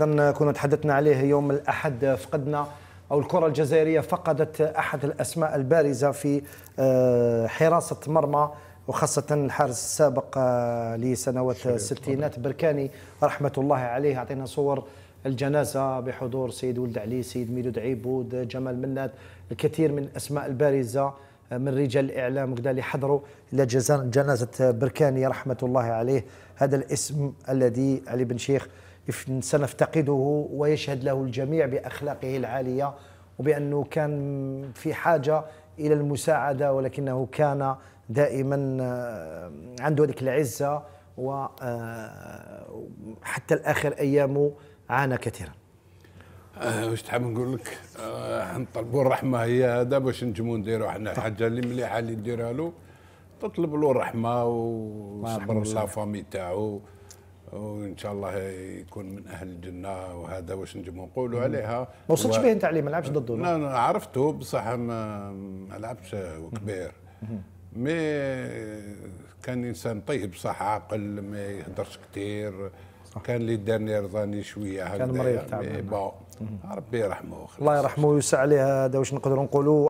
اذا كنا تحدثنا عليه يوم الاحد فقدنا او الكره الجزائريه فقدت احد الاسماء البارزه في آه، حراسه مرمى وخاصة الحارس السابق آه، لسنوات الستينات بركاني رحمة الله عليه أعطينا صور الجنازة بحضور سيد ولد علي سيد ميلود عيبود جمال منات الكثير من الأسماء البارزة آه، من رجال الإعلام وكذا اللي حضروا إلى جنازة بركاني رحمة الله عليه هذا الاسم الذي علي بن شيخ سنفتقده ويشهد له الجميع باخلاقه العاليه وبانه كان في حاجه الى المساعده ولكنه كان دائما آه، عنده هذيك العزه وحتى آه، الاخر ايامه عانى كثيرا آه، واش تحب نقول لك نطلبوا الرحمه هي هذا باش نجمو نديروا حنا الحاجه طيب. اللي مليحه اللي نديرها له تطلب له الرحمه وصبر لا فامي تاعو وان شاء الله يكون من اهل الجنه وهذا واش نجمو نقولوا عليها ما وصلتش به انت عليه ما لعبش ضده لا انا عرفته بصح ما, لعبش كبير مي كان انسان طيب صح عاقل ما يهدرش كثير كان لي دانيير رضاني شويه كان مريض يعني، تعبان ربي يرحمه الله يرحمه ويوسع عليها هذا واش نقدروا نقولوا